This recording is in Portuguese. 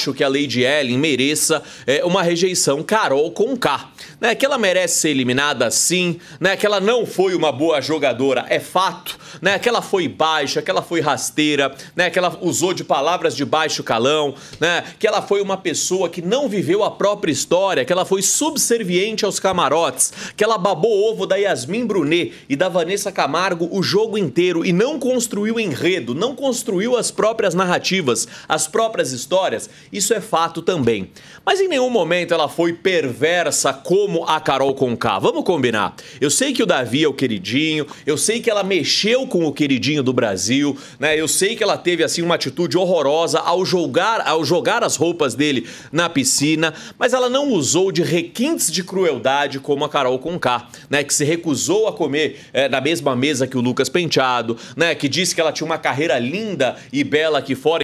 acho que a Lady Ellen mereça é, uma rejeição Carol com K. Né? Que ela merece ser eliminada sim, né? que ela não foi uma boa jogadora, é fato, né? Que ela foi baixa, que ela foi rasteira, né? Que ela usou de palavras de baixo calão, né? Que ela foi uma pessoa que não viveu a própria história, que ela foi subserviente aos camarotes, que ela babou ovo da Yasmin Brunet e da Vanessa Camargo o jogo inteiro e não construiu enredo, não construiu as próprias narrativas, as próprias histórias, isso é fato também. Mas em nenhum momento ela foi perversa como a Carol Conká. Vamos combinar. Eu sei que o Davi é o queridinho, eu sei que ela mexeu com o queridinho do Brasil, né? Eu sei que ela teve assim uma atitude horrorosa ao jogar, ao jogar as roupas dele na piscina, mas ela não usou de requintes de crueldade como a Carol Conká, né, que se recusou a comer é, na mesma mesa que o Lucas Penteado, né, que disse que ela tinha uma carreira linda e bela aqui fora